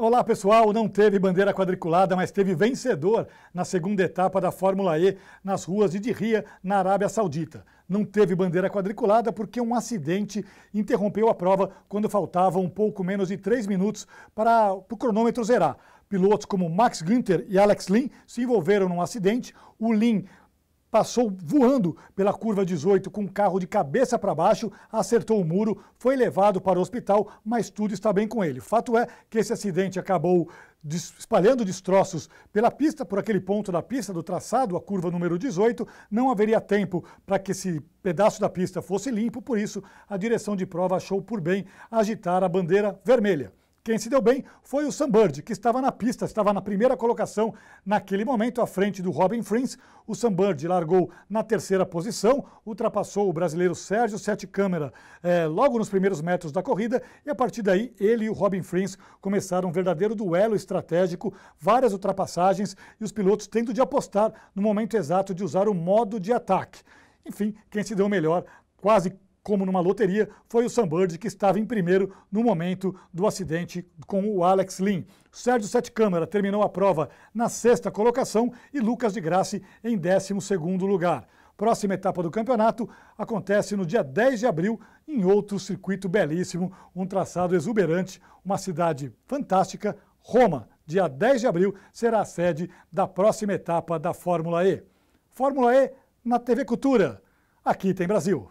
Olá pessoal, não teve bandeira quadriculada, mas teve vencedor na segunda etapa da Fórmula E nas ruas de Diria, na Arábia Saudita. Não teve bandeira quadriculada porque um acidente interrompeu a prova quando faltavam um pouco menos de três minutos para, para o cronômetro zerar. Pilotos como Max Günther e Alex Lin se envolveram num acidente. O Lin passou voando pela curva 18 com o carro de cabeça para baixo, acertou o muro, foi levado para o hospital, mas tudo está bem com ele. Fato é que esse acidente acabou espalhando destroços pela pista, por aquele ponto da pista do traçado, a curva número 18, não haveria tempo para que esse pedaço da pista fosse limpo, por isso a direção de prova achou por bem agitar a bandeira vermelha. Quem se deu bem foi o Sam Bird, que estava na pista, estava na primeira colocação naquele momento, à frente do Robin Frins. O Sam Bird largou na terceira posição, ultrapassou o brasileiro Sérgio Sete Câmara eh, logo nos primeiros metros da corrida, e a partir daí ele e o Robin Frins começaram um verdadeiro duelo estratégico, várias ultrapassagens e os pilotos tendo de apostar no momento exato de usar o modo de ataque. Enfim, quem se deu melhor quase como numa loteria, foi o Sunbird que estava em primeiro no momento do acidente com o Alex Lin. Sérgio Sete Câmara terminou a prova na sexta colocação e Lucas de Grassi em décimo segundo lugar. Próxima etapa do campeonato acontece no dia 10 de abril em outro circuito belíssimo, um traçado exuberante, uma cidade fantástica, Roma. Dia 10 de abril será a sede da próxima etapa da Fórmula E. Fórmula E na TV Cultura. Aqui tem Brasil.